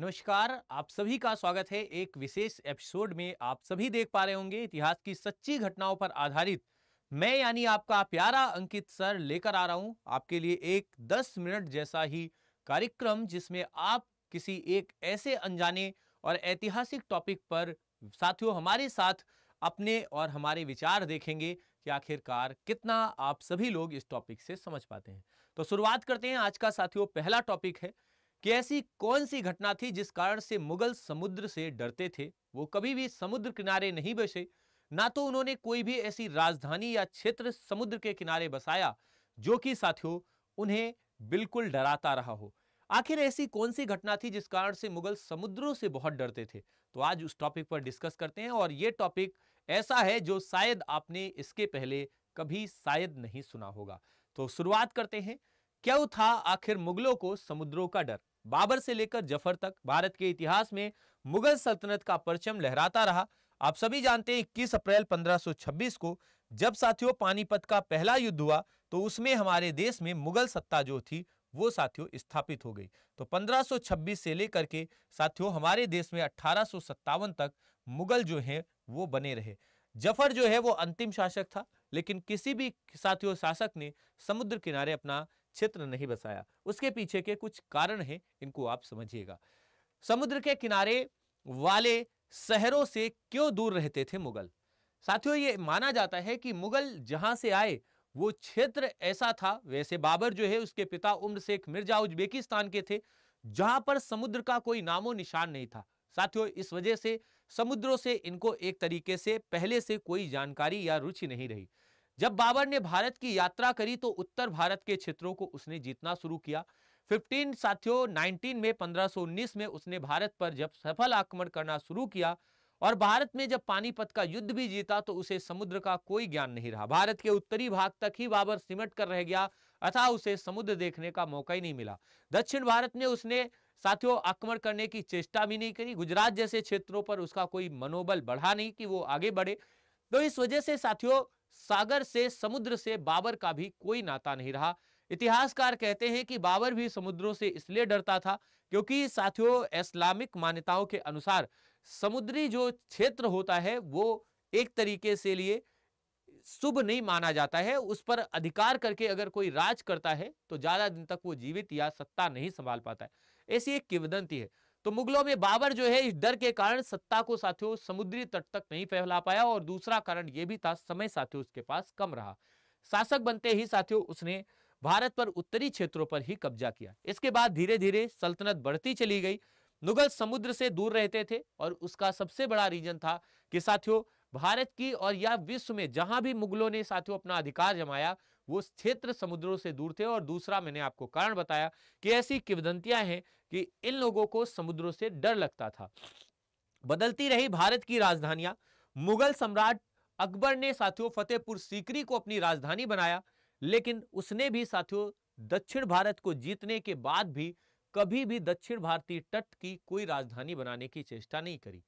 नमस्कार आप सभी का स्वागत है एक विशेष एपिसोड में आप सभी देख पा रहे होंगे इतिहास की सच्ची घटनाओं पर आधारित मैं यानी आपका प्यारा अंकित सर लेकर आ रहा हूं आपके लिए एक 10 मिनट जैसा ही कार्यक्रम जिसमें आप किसी एक ऐसे अनजाने और ऐतिहासिक टॉपिक पर साथियों हमारे साथ अपने और हमारे विचार देखेंगे कि आखिरकार कितना आप सभी लोग इस टॉपिक से समझ पाते हैं तो शुरुआत करते हैं आज का साथियों पहला टॉपिक है कि ऐसी कौन सी घटना थी जिस कारण से मुगल समुद्र से डरते थे वो कभी भी समुद्र किनारे नहीं बसे ना तो उन्होंने कोई भी ऐसी राजधानी या क्षेत्र समुद्र के किनारे बसाया जो कि साथियों उन्हें बिल्कुल डराता रहा हो आखिर ऐसी कौन सी घटना थी जिस कारण से मुगल समुद्रों से बहुत डरते थे तो आज उस टॉपिक पर डिस्कस करते हैं और ये टॉपिक ऐसा है जो शायद आपने इसके पहले कभी शायद नहीं सुना होगा तो शुरुआत करते हैं क्यों था आखिर मुगलों को समुद्रों का डर बाबर से लेकर जफर तक भारत के इतिहास में मुगल सल्तनत का परचम लहराता रहा आप सभी जानते हैं इक्कीस अप्रैल 1526 को जब साथियों पानीपत का पहला युद्ध हुआ तो उसमें हमारे देश में मुगल सत्ता जो थी वो साथियों स्थापित हो गई तो 1526 से लेकर के साथियों हमारे देश में अठारह तक मुगल जो है वो बने रहे जफर जो है वो अंतिम शासक था लेकिन किसी भी साथियों शासक ने समुद्र किनारे अपना क्षेत्र नहीं बसाया उसके पीछे के कुछ कारण हैं इनको आप समझिएगा समुद्र के किनारे वाले शहरों से क्यों दूर रहते थे मुगल साथियों ये माना जाता है कि मुगल जहां से आए वो क्षेत्र ऐसा था वैसे बाबर जो है उसके पिता उम्र शेख मिर्जा उज्बेकिस्तान के थे जहां पर समुद्र का कोई नामो निशान नहीं था साथियों इस वजह से समुद्रों से इनको एक तरीके से पहले से कोई जानकारी या रुचि नहीं रही जब बाबर ने भारत की यात्रा करी तो उत्तर भारत के क्षेत्रों को उसने जीतना शुरू किया 15 साथियों 19 में 1519 में उसने भारत पर जब सफल आक्रमण करना शुरू किया और भारत में जब पानीपत का युद्ध भी जीता तो उसे समुद्र का कोई ज्ञान नहीं रहा भारत के उत्तरी भाग तक ही बाबर सिमट कर रह गया अथा उसे समुद्र देखने का मौका ही नहीं मिला दक्षिण भारत में उसने साथियों आक्रमण करने की चेष्टा भी नहीं करी गुजरात जैसे क्षेत्रों पर उसका कोई मनोबल बढ़ा नहीं कि वो आगे बढ़े तो इस वजह से साथियों सागर से समुद्र से बाबर का भी कोई नाता नहीं रहा इतिहासकार कहते हैं कि बाबर भी समुद्रों से इसलिए डरता था क्योंकि साथियों इस्लामिक मान्यताओं के अनुसार समुद्री जो क्षेत्र होता है वो एक तरीके से लिए शुभ नहीं माना जाता है उस पर अधिकार करके अगर कोई राज करता है तो ज्यादा दिन तक वो जीवित या सत्ता नहीं संभाल पाता है ऐसी एक किवदंती है तो मुगलों में बाबर जो है इस डर के कारण सत्ता को साथियों समुद्री तट तक नहीं फैला पाया और दूसरा कारण यह भी था समय साथियों उसके पास कम रहा शासक बनते ही साथियों उसने भारत पर उत्तरी क्षेत्रों पर ही कब्जा किया इसके बाद धीरे धीरे सल्तनत बढ़ती चली गई मुगल समुद्र से दूर रहते थे और उसका सबसे बड़ा रीजन था कि साथियों भारत की और या विश्व में जहां भी मुगलों ने साथियों अपना अधिकार जमाया वो क्षेत्र समुद्रों से दूर थे और दूसरा मैंने आपको कारण बताया कि ऐसी किवदंतियां हैं कि इन लोगों को समुद्रों से डर लगता था बदलती रही भारत की राजधानियां मुगल सम्राट अकबर ने साथियों फतेहपुर सीकरी को अपनी राजधानी बनाया लेकिन उसने भी साथियों दक्षिण भारत को जीतने के बाद भी कभी भी दक्षिण भारतीय तट की कोई राजधानी बनाने की चेष्टा नहीं करी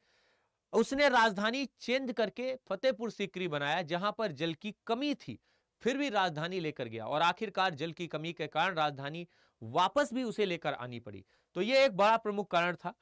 उसने राजधानी चेंज करके फतेहपुर सीकरी बनाया जहां पर जल की कमी थी फिर भी राजधानी लेकर गया और आखिरकार जल की कमी के कारण राजधानी वापस भी उसे लेकर आनी पड़ी तो ये एक बड़ा प्रमुख कारण था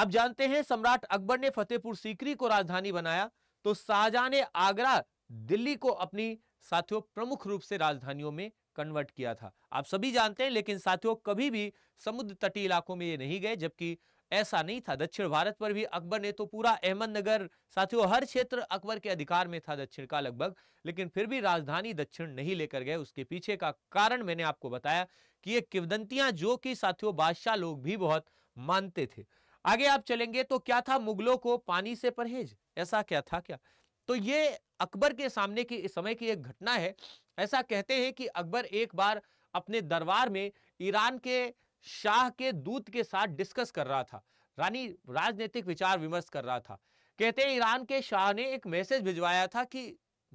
आप जानते हैं सम्राट अकबर ने फतेहपुर सीकरी को राजधानी बनाया तो शाहजहां ने आगरा दिल्ली को अपनी साथियों प्रमुख रूप से राजधानियों में कन्वर्ट किया था आप सभी जानते हैं लेकिन साथियों कभी भी समुद्र तटीय इलाकों में ये नहीं गए जबकि ऐसा नहीं था दक्षिण भारत पर भी अकबर ने तो पूरा अहमदनगर साथियों हर क्षेत्र अकबर के अधिकार में था दक्षिण का लगभग लेकिन फिर भी राजधानी दक्षिण नहीं लेकर गए उसके पीछे का कारण मैंने आपको बताया कि ये किवदंतियां जो कि साथियों बादशाह लोग भी बहुत मानते थे आगे आप चलेंगे तो क्या था मुगलों को पानी से परहेज ऐसा क्या था क्या तो ये अकबर के सामने की इस समय की एक घटना है ऐसा कहते हैं कि अकबर एक बार अपने दरबार में ईरान के शाह के दूत के साथ डिस्कस कर रहा था रानी राजनीतिक विचार विमर्श कर रहा था कहते हैं ईरान के शाह ने एक मैसेज भिजवाया था कि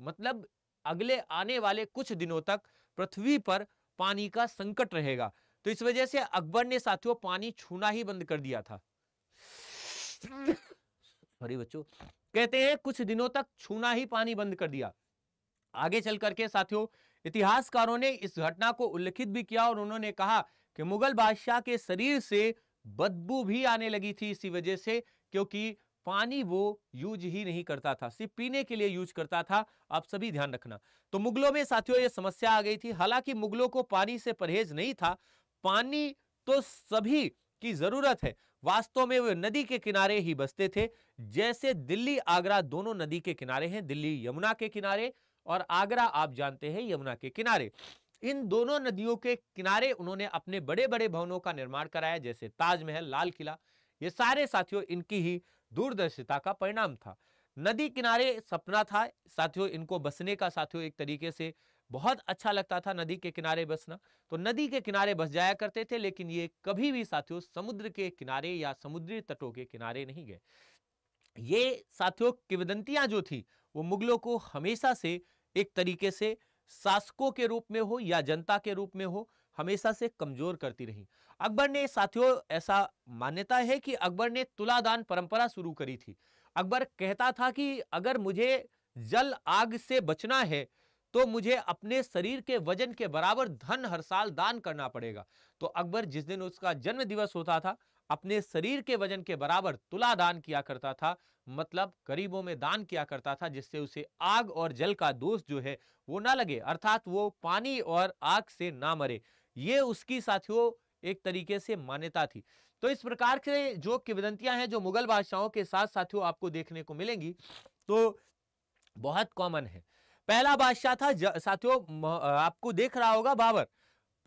मतलब अगले आने वाले कुछ दिनों तक पृथ्वी पर पानी का संकट रहेगा तो इस वजह से अकबर ने साथियों पानी छूना ही बंद कर दिया था सॉरी बच्चों कहते हैं कुछ दिनों तक छूना ही पानी बंद कर दिया आगे चल करके साथियों इतिहासकारों ने इस घटना को उल्लेखित भी किया और उन्होंने कहा कि मुगल बादशाह के शरीर से बदबू भी आने लगी थी इसी वजह से क्योंकि पानी वो यूज ही नहीं करता था सिर्फ पीने के लिए यूज करता था आप सभी ध्यान रखना तो मुगलों में साथियों ये समस्या आ गई थी हालांकि मुगलों को पानी से परहेज नहीं था पानी तो सभी की जरूरत है वास्तव में वे नदी के किनारे ही बसते थे जैसे दिल्ली आगरा दोनों नदी के किनारे हैं दिल्ली यमुना के किनारे और आगरा आप जानते हैं यमुना के किनारे इन दोनों नदियों के किनारे उन्होंने अपने बड़े बड़े भवनों का निर्माण कराया जैसे ताजमहल लाल किला ये सारे साथियों इनकी ही दूरदर्शिता का परिणाम था नदी किनारे सपना था साथियों इनको बसने का साथियों एक तरीके से बहुत अच्छा लगता था नदी के किनारे बसना तो नदी के किनारे बस जाया करते थे लेकिन ये कभी भी साथियों समुद्र के किनारे या समुद्री तटों के किनारे नहीं गए ये साथियों किवदंतियां जो थी वो मुगलों को हमेशा से एक तरीके से शासकों के रूप में हो या जनता के रूप में हो हमेशा से कमजोर करती रही अकबर ने साथियों ऐसा मान्यता है कि अकबर ने तुलादान परंपरा शुरू करी थी अकबर कहता था कि अगर मुझे जल आग से बचना है तो मुझे अपने शरीर के वजन के बराबर धन हर साल दान करना पड़ेगा तो अकबर जिस दिन उसका जन्म दिवस होता था अपने शरीर के वजन के बराबर तुला दान किया करता था मतलब गरीबों में दान किया करता था जिससे उसे आग और जल का दोष जो है वो ना लगे अर्थात वो पानी और आग से ना मरे ये उसकी साथियों एक तरीके से मान्यता थी तो इस प्रकार के जो किवदंतियां हैं जो मुगल बादशाहों के साथ साथियों आपको देखने को मिलेंगी तो बहुत कॉमन है पहला बादशाह था साथियों आपको देख रहा होगा बाबर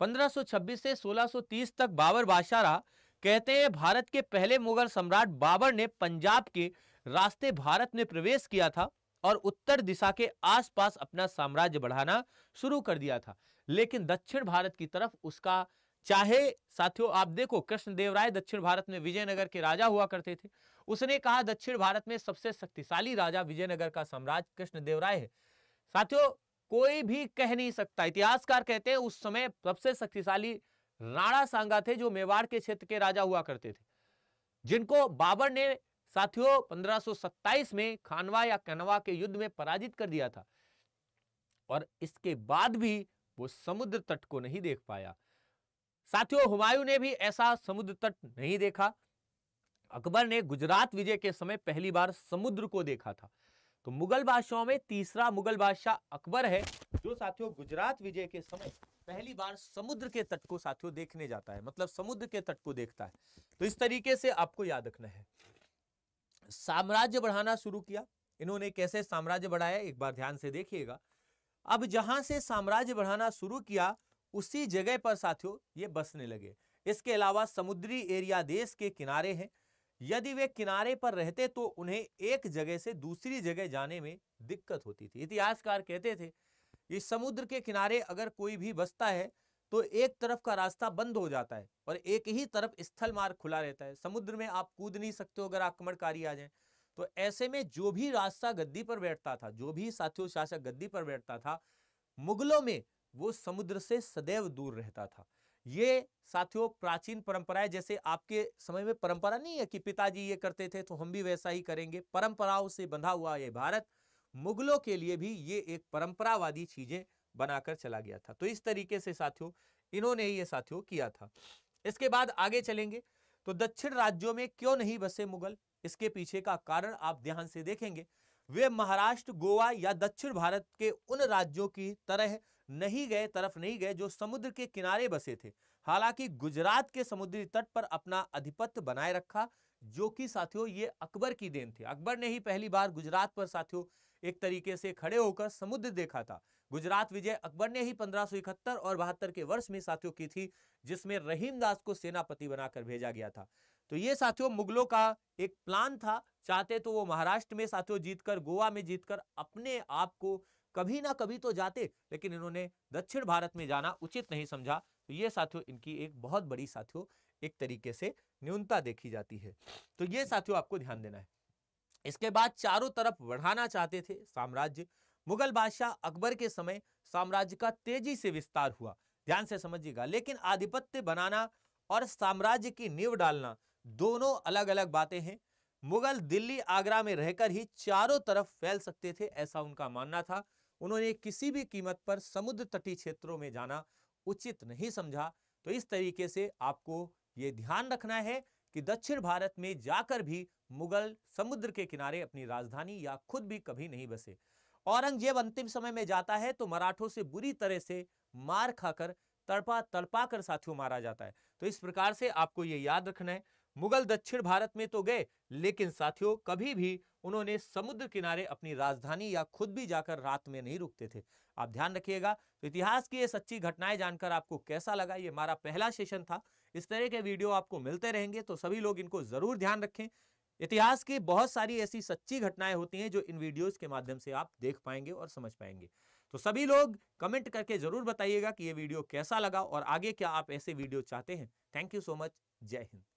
1526 से 1630 तक बाबर बादशाह रहा कहते हैं भारत के पहले मुगल सम्राट बाबर ने पंजाब के रास्ते भारत में प्रवेश किया था और उत्तर दिशा के आसपास अपना साम्राज्य बढ़ाना शुरू कर दिया था लेकिन दक्षिण भारत की तरफ उसका चाहे साथियों आप देखो कृष्णदेव राय दक्षिण भारत में विजयनगर के राजा हुआ करते थे उसने कहा दक्षिण भारत में सबसे शक्तिशाली राजा विजयनगर का सम्राट कृष्णदेव राय है साथियों कोई भी कह नहीं सकता इतिहासकार कहते हैं उस समय सबसे शक्तिशाली राणा सांगा थे जो मेवाड़ के क्षेत्र के राजा हुआ करते थे जिनको बाबर ने साथियों पंद्रह में खानवा या कनवा के युद्ध में पराजित कर दिया था और इसके बाद भी वो समुद्र तट को नहीं देख पाया साथियों हुमायूं ने भी ऐसा समुद्र तट नहीं देखा अकबर ने गुजरात विजय के समय पहली बार समुद्र को देखा था तो मुगल बादशाहों में तीसरा मुगल बादशाह अकबर है जो साथियों गुजरात विजय के समय पहली बार समुद्र के तट को साथियों देखने जाता है मतलब समुद्र के तट को देखता है तो इस तरीके से आपको याद रखना है साम्राज्य बढ़ाना शुरू किया इन्होंने कैसे साम्राज्य बढ़ाया एक बार ध्यान से देखिएगा अब जहां से साम्राज्य बढ़ाना शुरू किया उसी जगह पर साथियों ये बसने लगे इसके अलावा समुद्री एरिया देश के किनारे हैं यदि वे किनारे पर रहते तो उन्हें एक जगह से दूसरी जगह जाने में दिक्कत होती थी इतिहासकार कहते थे इस समुद्र के किनारे अगर कोई भी बसता है तो एक तरफ का रास्ता बंद हो जाता है और एक ही तरफ स्थल मार्ग खुला रहता है समुद्र में आप कूद नहीं सकते हो अगर आक्रमणकारी आ जाए तो ऐसे में जो भी रास्ता गद्दी पर बैठता था जो भी साथियों शासक गद्दी पर बैठता था मुगलों में वो समुद्र से सदैव दूर रहता था ये साथियों प्राचीन परंपराएं जैसे आपके समय में परंपरा नहीं है कि पिताजी ये करते थे तो हम भी वैसा ही करेंगे परंपराओं से बंधा हुआ ये भारत मुगलों के लिए भी ये एक परंपरावादी चीजें बनाकर चला गया था तो इस तरीके से साथियों इन्होंने ये साथियों किया था इसके बाद आगे चलेंगे तो दक्षिण राज्यों में क्यों नहीं बसे मुगल इसके पीछे का कारण आप ध्यान से देखेंगे वे महाराष्ट्र गोवा या दक्षिण भारत के उन राज्यों की तरह नहीं गए तरफ नहीं गए जो समुद्र के किनारे बसे थे हालांकि गुजरात के समुद्री तट पर अपना अधिपत्य बनाए रखा जो कि साथियों ये अकबर की देन थी अकबर ने ही पहली बार गुजरात पर साथियों एक तरीके से खड़े होकर समुद्र देखा था गुजरात विजय अकबर ने ही पंद्रह और बहत्तर के वर्ष में साथियों की थी जिसमें रहीमदास को सेनापति बनाकर भेजा गया था तो ये साथियों मुगलों का एक प्लान था चाहते तो वो महाराष्ट्र में साथियों जीतकर गोवा में जीतकर अपने आप को कभी ना कभी तो जाते लेकिन इन्होंने दक्षिण भारत में जाना उचित नहीं समझा तो ये साथियों इनकी एक बहुत बड़ी साथियों एक तरीके से न्यूनता देखी जाती है तो ये साथियों आपको ध्यान देना है इसके बाद चारों तरफ बढ़ाना चाहते थे साम्राज्य मुगल बादशाह अकबर के समय साम्राज्य का तेजी से विस्तार हुआ ध्यान से समझिएगा लेकिन आधिपत्य बनाना और साम्राज्य की नींव डालना दोनों अलग अलग बातें हैं मुगल दिल्ली आगरा में रहकर ही चारों तरफ फैल सकते थे ऐसा उनका मानना था उन्होंने किसी भी कीमत पर समुद्र तटीय क्षेत्रों में जाना उचित नहीं समझा तो इस तरीके से आपको ये ध्यान रखना है कि दक्षिण भारत में जाकर भी मुगल समुद्र के किनारे अपनी राजधानी या खुद भी कभी नहीं बसे औरंगजेब अंतिम समय में जाता है तो मराठों से बुरी तरह से मार खाकर तड़पा तड़पा कर साथियों मारा जाता है तो इस प्रकार से आपको ये याद रखना है मुगल दक्षिण भारत में तो गए लेकिन साथियों कभी भी उन्होंने समुद्र किनारे अपनी राजधानी या खुद भी जाकर रात में नहीं रुकते थे आप ध्यान रखिएगा तो इतिहास की ये सच्ची घटनाएं जानकर आपको कैसा लगा ये हमारा पहला सेशन था इस तरह के वीडियो आपको मिलते रहेंगे तो सभी लोग इनको जरूर ध्यान रखें इतिहास की बहुत सारी ऐसी सच्ची घटनाएं होती हैं जो इन वीडियोस के माध्यम से आप देख पाएंगे और समझ पाएंगे तो सभी लोग कमेंट करके जरूर बताइएगा कि ये वीडियो कैसा लगा और आगे क्या आप ऐसे वीडियो चाहते हैं थैंक यू सो मच जय हिंद